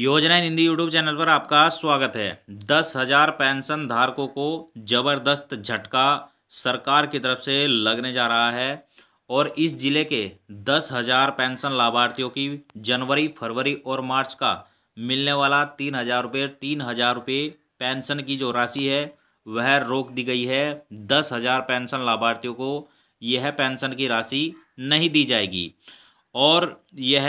योजना Hindi YouTube channel पर आपका स्वागत है दस हजार पेंशन धारकों को जबरदस्त झटका सरकार की तरफ से लगने जा रहा है और इस जिले के दस हजार पेंशन लाभार्थियों की जनवरी फरवरी और मार्च का मिलने वाला तीन हजार रुपये तीन हजार रुपये पेंशन की जो राशि है वह रोक दी गई है दस हजार पेंशन लाभार्थियों को यह पेंशन की राशि नहीं दी जाएगी और यह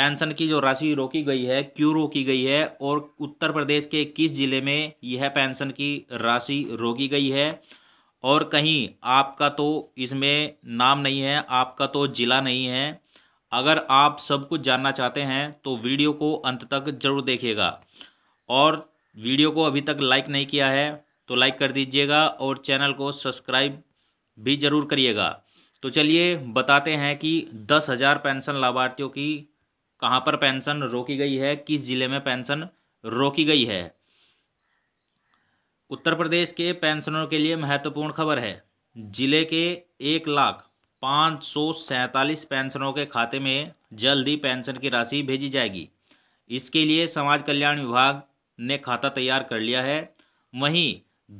पेंशन की जो राशि रोकी गई है क्यों रोकी गई है और उत्तर प्रदेश के किस जिले में यह पेंशन की राशि रोकी गई है और कहीं आपका तो इसमें नाम नहीं है आपका तो जिला नहीं है अगर आप सब कुछ जानना चाहते हैं तो वीडियो को अंत तक जरूर देखिएगा और वीडियो को अभी तक लाइक नहीं किया है तो लाइक कर दीजिएगा और चैनल को सब्सक्राइब भी ज़रूर करिएगा तो चलिए बताते हैं कि दस हज़ार पेंशन लाभार्थियों की कहाँ पर पेंशन रोकी गई है किस जिले में पेंशन रोकी गई है उत्तर प्रदेश के पेंशनरों के लिए महत्वपूर्ण खबर है जिले के एक लाख पाँच सौ सैंतालीस पेंशनरों के खाते में जल्द ही पेंशन की राशि भेजी जाएगी इसके लिए समाज कल्याण विभाग ने खाता तैयार कर लिया है वहीं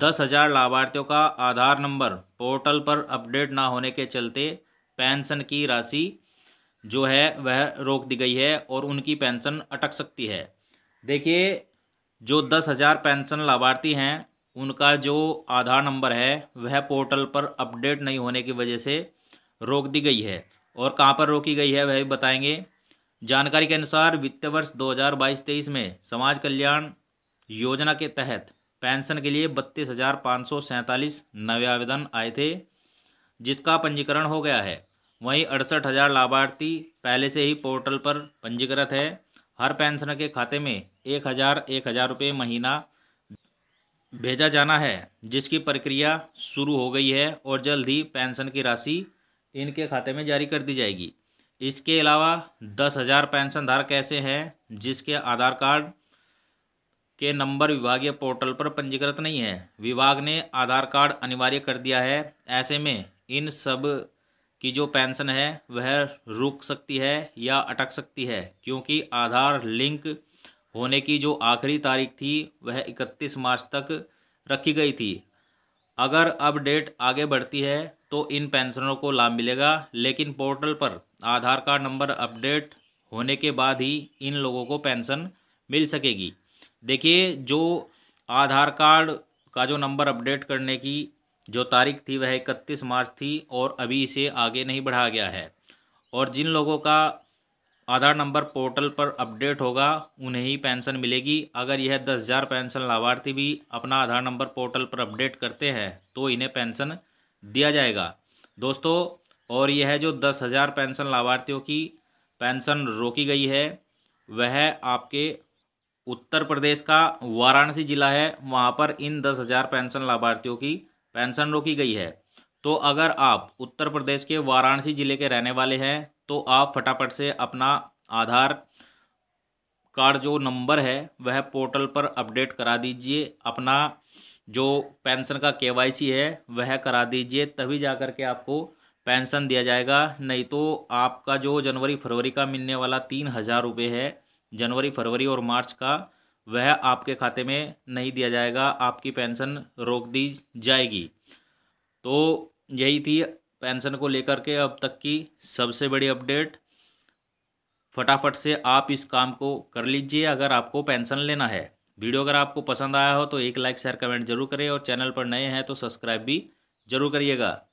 दस हजार लाभार्थियों का आधार नंबर पोर्टल पर अपडेट ना होने के चलते पेंशन की राशि जो है वह रोक दी गई है और उनकी पेंशन अटक सकती है देखिए जो दस हज़ार पेंशन लाभार्थी हैं उनका जो आधार नंबर है वह पोर्टल पर अपडेट नहीं होने की वजह से रोक दी गई है और कहां पर रोकी गई है वह भी बताएंगे जानकारी के अनुसार वित्त वर्ष 2022-23 में समाज कल्याण योजना के तहत पेंशन के लिए बत्तीस हज़ार पाँच सौ सैंतालीस नवे आवेदन आए थे जिसका पंजीकरण हो गया है वहीं अड़सठ हज़ार लाभार्थी पहले से ही पोर्टल पर पंजीकृत है हर पेंशनर के खाते में एक हज़ार एक हज़ार रुपये महीना भेजा जाना है जिसकी प्रक्रिया शुरू हो गई है और जल्द ही पेंशन की राशि इनके खाते में जारी कर दी जाएगी इसके अलावा दस हज़ार पेंशनधारक ऐसे हैं जिसके आधार कार्ड के नंबर विभागीय पोर्टल पर पंजीकृत नहीं है विभाग ने आधार कार्ड अनिवार्य कर दिया है ऐसे में इन सब की जो पेंशन है वह रुक सकती है या अटक सकती है क्योंकि आधार लिंक होने की जो आखिरी तारीख थी वह 31 मार्च तक रखी गई थी अगर अब डेट आगे बढ़ती है तो इन पेंशनरों को लाभ मिलेगा लेकिन पोर्टल पर आधार कार्ड नंबर अपडेट होने के बाद ही इन लोगों को पेंशन मिल सकेगी देखिए जो आधार कार्ड का जो नंबर अपडेट करने की जो तारीख थी वह इकतीस मार्च थी और अभी इसे आगे नहीं बढ़ाया गया है और जिन लोगों का आधार नंबर पोर्टल पर अपडेट होगा उन्हें ही पेंशन मिलेगी अगर यह दस हज़ार पेंशन लाभार्थी भी अपना आधार नंबर पोर्टल पर अपडेट करते हैं तो इन्हें पेंशन दिया जाएगा दोस्तों और यह जो दस हज़ार पेंशन लाभार्थियों की पेंशन रोकी गई है वह आपके उत्तर प्रदेश का वाराणसी ज़िला है वहाँ पर इन दस हज़ार पेंशन लाभार्थियों की पेंशन रोकी गई है तो अगर आप उत्तर प्रदेश के वाराणसी जिले के रहने वाले हैं तो आप फटाफट से अपना आधार कार्ड जो नंबर है वह पोर्टल पर अपडेट करा दीजिए अपना जो पेंशन का केवाईसी है वह करा दीजिए तभी जा कर के आपको पेंशन दिया जाएगा नहीं तो आपका जो जनवरी फरवरी का मिलने वाला तीन हज़ार रुपये है जनवरी फरवरी और मार्च का वह आपके खाते में नहीं दिया जाएगा आपकी पेंशन रोक दी जाएगी तो यही थी पेंशन को लेकर के अब तक की सबसे बड़ी अपडेट फटाफट से आप इस काम को कर लीजिए अगर आपको पेंशन लेना है वीडियो अगर आपको पसंद आया हो तो एक लाइक शेयर कमेंट जरूर करें और चैनल पर नए हैं तो सब्सक्राइब भी जरूर करिएगा